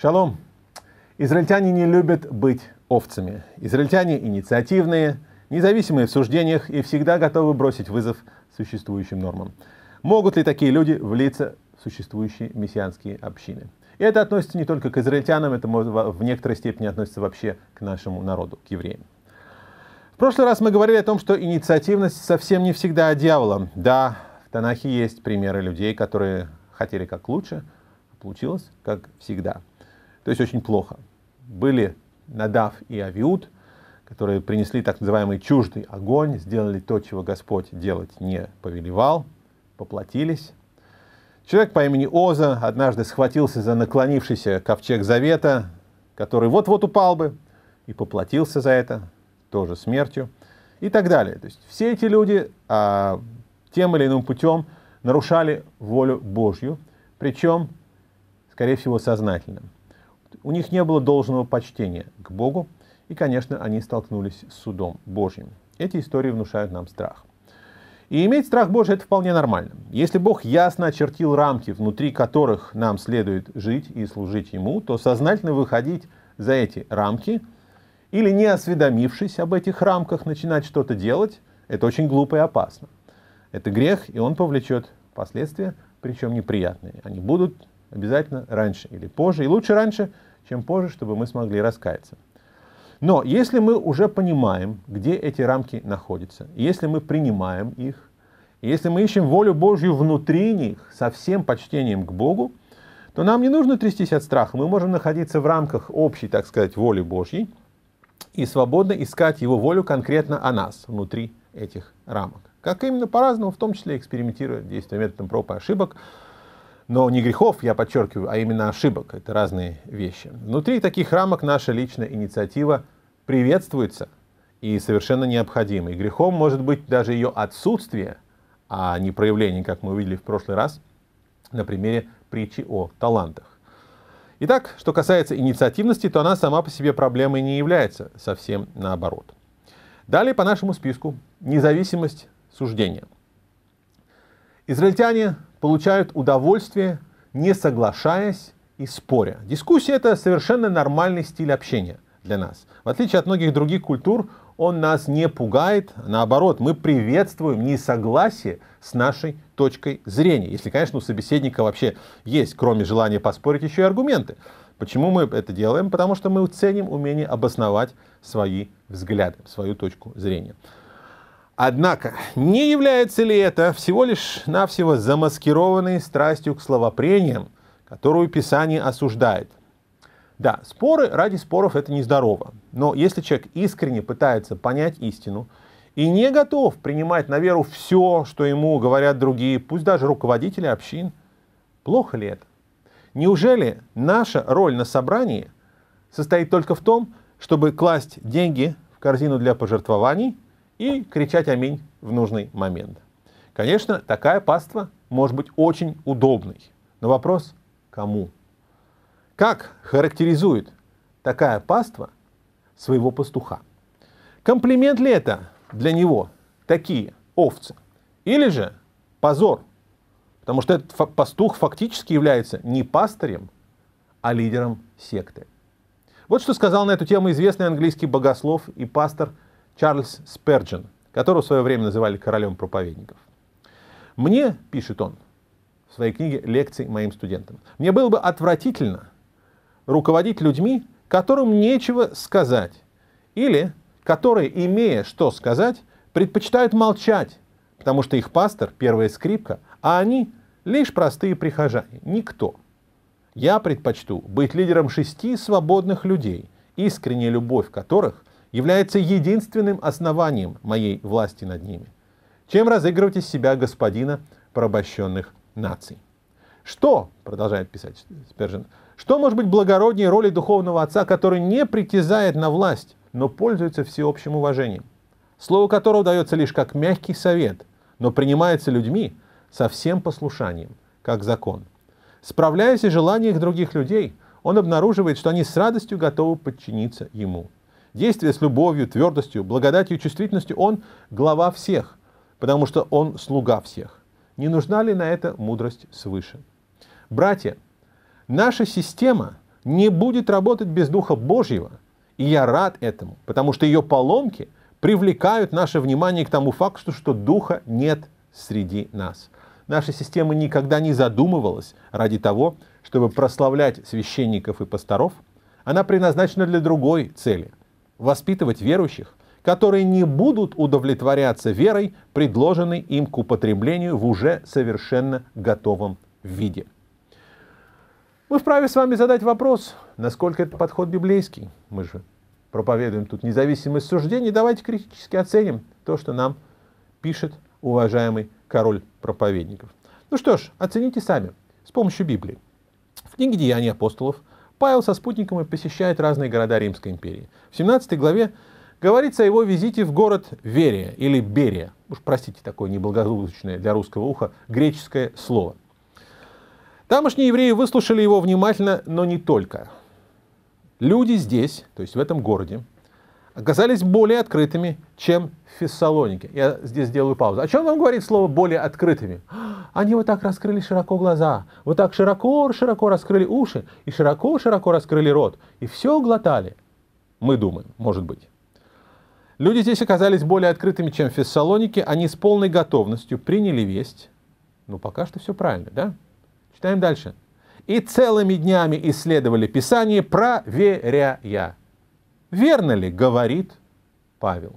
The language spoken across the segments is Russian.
Шалом! Израильтяне не любят быть овцами. Израильтяне инициативные, независимые в суждениях и всегда готовы бросить вызов существующим нормам. Могут ли такие люди влиться в существующие мессианские общины? И это относится не только к израильтянам, это в некоторой степени относится вообще к нашему народу, к евреям. В прошлый раз мы говорили о том, что инициативность совсем не всегда от дьявола. Да, в Танахе есть примеры людей, которые хотели как лучше, а получилось как всегда – то есть очень плохо. Были Надав и Авиуд, которые принесли так называемый чуждый огонь, сделали то, чего Господь делать не повелевал, поплатились. Человек по имени Оза однажды схватился за наклонившийся ковчег завета, который вот-вот упал бы, и поплатился за это, тоже смертью, и так далее. То есть все эти люди а, тем или иным путем нарушали волю Божью, причем, скорее всего, сознательно. У них не было должного почтения к Богу, и, конечно, они столкнулись с судом Божьим. Эти истории внушают нам страх. И иметь страх Божий – это вполне нормально. Если Бог ясно очертил рамки, внутри которых нам следует жить и служить Ему, то сознательно выходить за эти рамки или не осведомившись об этих рамках, начинать что-то делать – это очень глупо и опасно. Это грех, и он повлечет последствия, причем неприятные. Они будут обязательно раньше или позже, и лучше раньше – чем позже, чтобы мы смогли раскаяться. Но если мы уже понимаем, где эти рамки находятся, если мы принимаем их, если мы ищем волю Божью внутри них со всем почтением к Богу, то нам не нужно трястись от страха. Мы можем находиться в рамках общей, так сказать, воли Божьей и свободно искать Его волю конкретно о нас внутри этих рамок. Как именно по-разному, в том числе экспериментируя, действуя методом проб и ошибок, но не грехов, я подчеркиваю, а именно ошибок. Это разные вещи. Внутри таких рамок наша личная инициатива приветствуется и совершенно необходима. И грехом может быть даже ее отсутствие, а не проявление, как мы увидели в прошлый раз на примере притчи о талантах. Итак, что касается инициативности, то она сама по себе проблемой не является, совсем наоборот. Далее по нашему списку независимость суждения. Израильтяне получают удовольствие, не соглашаясь и споря. Дискуссия – это совершенно нормальный стиль общения для нас. В отличие от многих других культур, он нас не пугает, наоборот, мы приветствуем несогласие с нашей точкой зрения. Если, конечно, у собеседника вообще есть, кроме желания поспорить, еще и аргументы. Почему мы это делаем? Потому что мы ценим умение обосновать свои взгляды, свою точку зрения. Однако, не является ли это всего лишь навсего замаскированной страстью к словопрениям, которую Писание осуждает? Да, споры ради споров это нездорово, но если человек искренне пытается понять истину и не готов принимать на веру все, что ему говорят другие, пусть даже руководители общин, плохо ли это? Неужели наша роль на собрании состоит только в том, чтобы класть деньги в корзину для пожертвований – и кричать аминь в нужный момент. Конечно, такая паства может быть очень удобной. Но вопрос, кому? Как характеризует такая паства своего пастуха? Комплимент ли это для него такие овцы? Или же позор? Потому что этот пастух фактически является не пастырем, а лидером секты. Вот что сказал на эту тему известный английский богослов и пастор – Чарльз Сперджин, которого в свое время называли королем проповедников. Мне, пишет он в своей книге «Лекции моим студентам», мне было бы отвратительно руководить людьми, которым нечего сказать, или которые, имея что сказать, предпочитают молчать, потому что их пастор – первая скрипка, а они – лишь простые прихожане, никто. Я предпочту быть лидером шести свободных людей, искренняя любовь которых является единственным основанием моей власти над ними. Чем разыгрывать из себя господина порабощенных наций? Что, продолжает писать Спержин, что может быть благороднее роли духовного отца, который не притязает на власть, но пользуется всеобщим уважением, слово которого дается лишь как мягкий совет, но принимается людьми со всем послушанием, как закон. Справляясь о желаниях других людей, он обнаруживает, что они с радостью готовы подчиниться ему – Действуя с любовью, твердостью, благодатью чувствительностью, он глава всех, потому что он слуга всех. Не нужна ли на это мудрость свыше? Братья, наша система не будет работать без Духа Божьего, и я рад этому, потому что ее поломки привлекают наше внимание к тому факту, что Духа нет среди нас. Наша система никогда не задумывалась ради того, чтобы прославлять священников и пасторов. Она предназначена для другой цели воспитывать верующих, которые не будут удовлетворяться верой, предложенной им к употреблению в уже совершенно готовом виде. Мы вправе с вами задать вопрос, насколько этот подход библейский. Мы же проповедуем тут независимость суждений. Давайте критически оценим то, что нам пишет уважаемый король проповедников. Ну что ж, оцените сами с помощью Библии. В книге «Деяния апостолов» Павел со спутниками посещает разные города Римской империи. В 17 главе говорится о его визите в город Верия или Берия. Уж простите такое неблагозвучное для русского уха греческое слово. Тамошние евреи выслушали его внимательно, но не только. Люди здесь, то есть в этом городе, оказались более открытыми, чем фессалоники. Я здесь делаю паузу. О чем вам говорит слово «более открытыми»? Они вот так раскрыли широко глаза, вот так широко-широко раскрыли уши и широко-широко раскрыли рот. И все глотали. Мы думаем, может быть. Люди здесь оказались более открытыми, чем фессалоники. Они с полной готовностью приняли весть. Ну, пока что все правильно, да? Читаем дальше. И целыми днями исследовали Писание, проверяя. Верно ли, говорит Павел?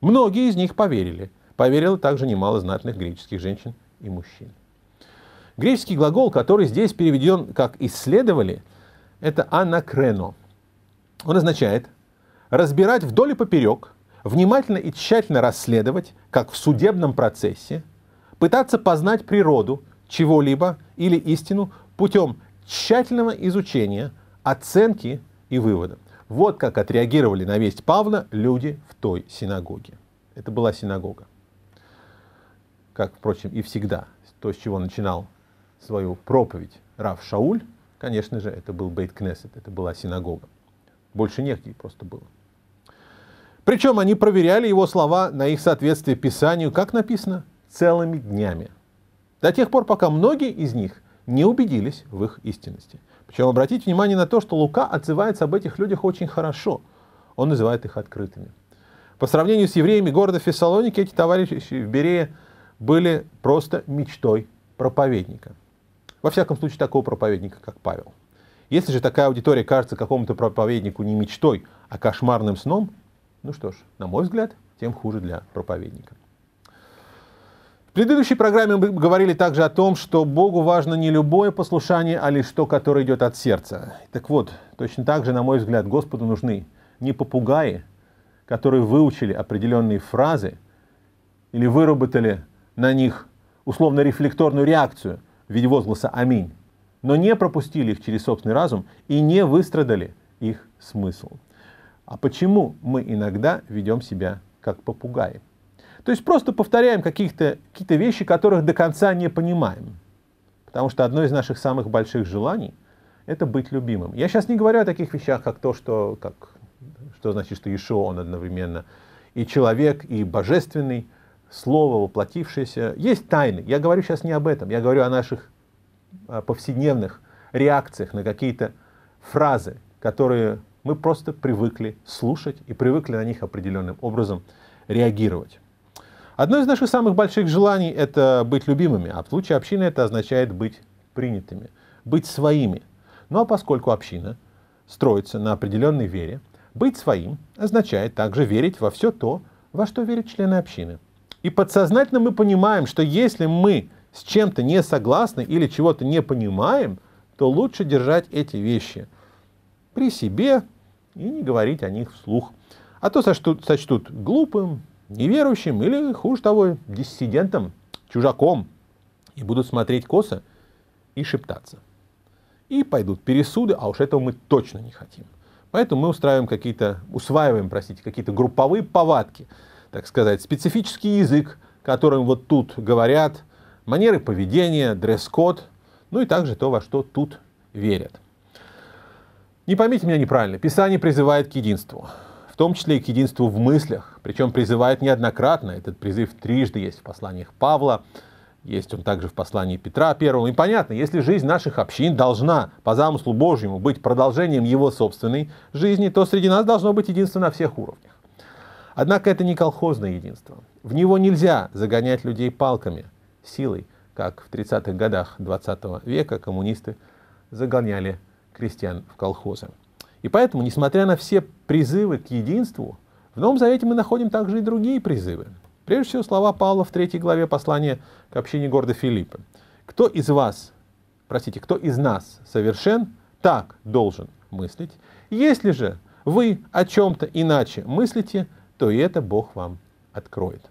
Многие из них поверили. Поверило также немало знатных греческих женщин и мужчин. Греческий глагол, который здесь переведен как «исследовали», это «анакрено». Он означает «разбирать вдоль и поперек», «внимательно и тщательно расследовать», как в судебном процессе, «пытаться познать природу чего-либо или истину путем тщательного изучения, оценки и вывода». Вот как отреагировали на весть Павла люди в той синагоге. Это была синагога. Как, впрочем, и всегда. То, с чего начинал свою проповедь Рав Шауль, конечно же, это был Бейт Кнессет, это была синагога. Больше негде просто было. Причем они проверяли его слова на их соответствие Писанию, как написано, целыми днями. До тех пор, пока многие из них не убедились в их истинности – причем обратите внимание на то, что Лука отзывается об этих людях очень хорошо. Он называет их открытыми. По сравнению с евреями города Фессалоники, эти товарищи в Берее были просто мечтой проповедника. Во всяком случае, такого проповедника, как Павел. Если же такая аудитория кажется какому-то проповеднику не мечтой, а кошмарным сном, ну что ж, на мой взгляд, тем хуже для проповедника. В предыдущей программе мы говорили также о том, что Богу важно не любое послушание, а лишь то, которое идет от сердца. Так вот, точно так же, на мой взгляд, Господу нужны не попугаи, которые выучили определенные фразы или выработали на них условно-рефлекторную реакцию в виде возгласа «Аминь», но не пропустили их через собственный разум и не выстрадали их смысл. А почему мы иногда ведем себя как попугаи? То есть просто повторяем какие-то какие вещи, которых до конца не понимаем. Потому что одно из наших самых больших желаний — это быть любимым. Я сейчас не говорю о таких вещах, как то, что, как, что значит, что Ишо, он одновременно и человек, и божественный, слово, воплотившееся. Есть тайны. Я говорю сейчас не об этом. Я говорю о наших повседневных реакциях на какие-то фразы, которые мы просто привыкли слушать и привыкли на них определенным образом реагировать. Одно из наших самых больших желаний — это быть любимыми, а в случае общины это означает быть принятыми, быть своими. Ну а поскольку община строится на определенной вере, быть своим означает также верить во все то, во что верят члены общины. И подсознательно мы понимаем, что если мы с чем-то не согласны или чего-то не понимаем, то лучше держать эти вещи при себе и не говорить о них вслух. А то сочтут, сочтут глупым, неверующим или, хуже того, диссидентом, чужаком, и будут смотреть косо и шептаться. И пойдут пересуды, а уж этого мы точно не хотим. Поэтому мы устраиваем какие-то, усваиваем, простите, какие-то групповые повадки, так сказать, специфический язык, которым вот тут говорят, манеры поведения, дресс-код, ну и также то, во что тут верят. Не поймите меня неправильно, Писание призывает к единству в том числе и к единству в мыслях, причем призывает неоднократно, этот призыв трижды есть в посланиях Павла, есть он также в послании Петра Первого. И понятно, если жизнь наших общин должна по замыслу Божьему быть продолжением его собственной жизни, то среди нас должно быть единство на всех уровнях. Однако это не колхозное единство. В него нельзя загонять людей палками, силой, как в 30-х годах 20 века коммунисты загоняли крестьян в колхозы. И поэтому, несмотря на все призывы к единству, в Новом Завете мы находим также и другие призывы. Прежде всего, слова Павла в третьей главе послания к общине города Филиппа. «Кто из вас, простите, кто из нас совершен, так должен мыслить. Если же вы о чем-то иначе мыслите, то и это Бог вам откроет».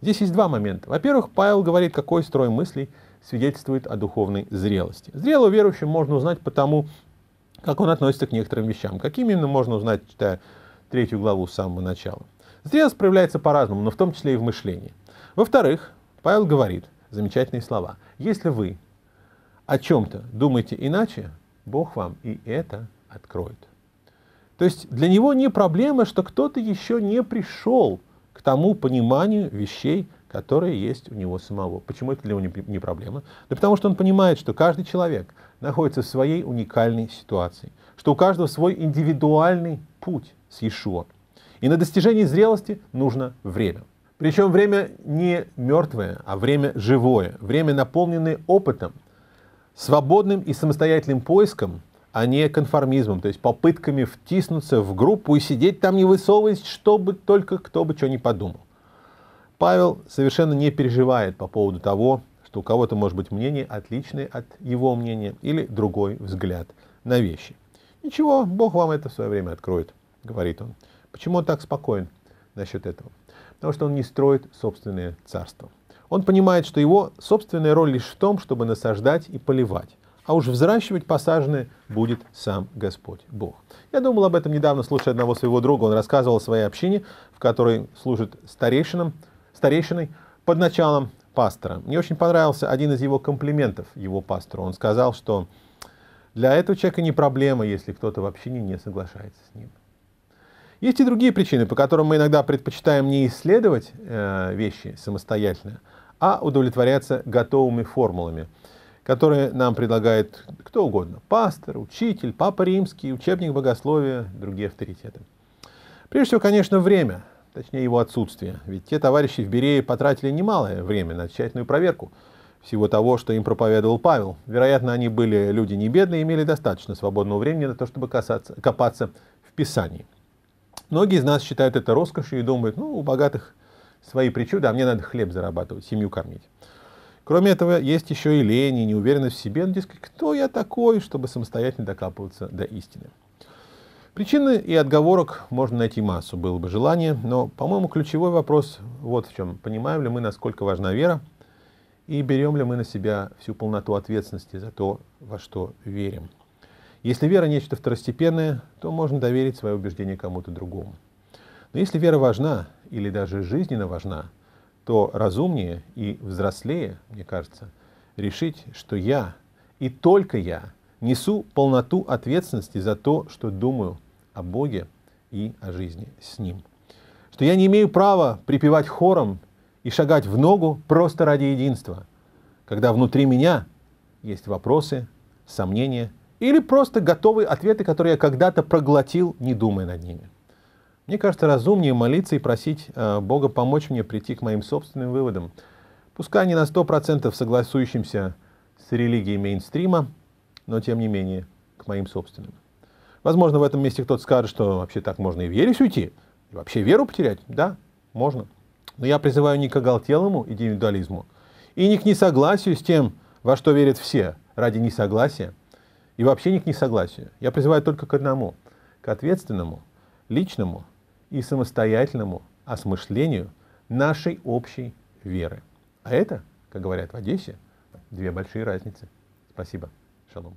Здесь есть два момента. Во-первых, Павел говорит, какой строй мыслей свидетельствует о духовной зрелости. Зрелого верующего можно узнать по тому, как он относится к некоторым вещам. Как именно, можно узнать, читая третью главу с самого начала. Зрелость проявляется по-разному, но в том числе и в мышлении. Во-вторых, Павел говорит замечательные слова. Если вы о чем-то думаете иначе, Бог вам и это откроет. То есть для него не проблема, что кто-то еще не пришел к тому пониманию вещей, которые есть у него самого. Почему это для него не, не проблема? Да потому что он понимает, что каждый человек находится в своей уникальной ситуации, что у каждого свой индивидуальный путь с Иешуа. И на достижение зрелости нужно время. Причем время не мертвое, а время живое, время наполненное опытом, свободным и самостоятельным поиском, а не конформизмом, то есть попытками втиснуться в группу и сидеть там не высовываясь, чтобы только кто бы что ни подумал. Павел совершенно не переживает по поводу того, что у кого-то может быть мнение, отличное от его мнения или другой взгляд на вещи. Ничего, Бог вам это в свое время откроет, говорит он. Почему он так спокоен насчет этого? Потому что он не строит собственное царство. Он понимает, что его собственная роль лишь в том, чтобы насаждать и поливать. А уж взращивать посаженное будет сам Господь Бог. Я думал об этом недавно, слушая одного своего друга. Он рассказывал о своей общине, в которой служит старейшинам старейшиной под началом пастора. Мне очень понравился один из его комплиментов его пастору. Он сказал, что для этого человека не проблема, если кто-то вообще общине не соглашается с ним. Есть и другие причины, по которым мы иногда предпочитаем не исследовать э, вещи самостоятельно, а удовлетворяться готовыми формулами, которые нам предлагает кто угодно. Пастор, учитель, папа римский, учебник богословия, другие авторитеты. Прежде всего, конечно, время – точнее его отсутствие. Ведь те товарищи в Берее потратили немалое время на тщательную проверку всего того, что им проповедовал Павел. Вероятно, они были люди не бедные, имели достаточно свободного времени на то, чтобы касаться, копаться в Писании. Многие из нас считают это роскошью и думают, ну, у богатых свои причуды, а мне надо хлеб зарабатывать, семью кормить. Кроме этого, есть еще и лень и неуверенность в себе, но, ну, дескать, кто я такой, чтобы самостоятельно докапываться до истины. Причины и отговорок можно найти массу, было бы желание, но, по-моему, ключевой вопрос вот в чем. Понимаем ли мы, насколько важна вера, и берем ли мы на себя всю полноту ответственности за то, во что верим. Если вера нечто второстепенное, то можно доверить свое убеждение кому-то другому. Но если вера важна или даже жизненно важна, то разумнее и взрослее, мне кажется, решить, что я и только я несу полноту ответственности за то, что думаю – о Боге и о жизни с Ним. Что я не имею права припевать хором и шагать в ногу просто ради единства, когда внутри меня есть вопросы, сомнения или просто готовые ответы, которые я когда-то проглотил, не думая над ними. Мне кажется, разумнее молиться и просить э, Бога помочь мне прийти к моим собственным выводам, пускай не на 100% согласующимся с религией мейнстрима, но тем не менее к моим собственным. Возможно, в этом месте кто-то скажет, что вообще так можно и в ересь уйти, и вообще веру потерять. Да, можно. Но я призываю не к оголтелому индивидуализму и не к несогласию с тем, во что верят все ради несогласия, и вообще не к несогласию. Я призываю только к одному, к ответственному, личному и самостоятельному осмышлению нашей общей веры. А это, как говорят в Одессе, две большие разницы. Спасибо. Шалом.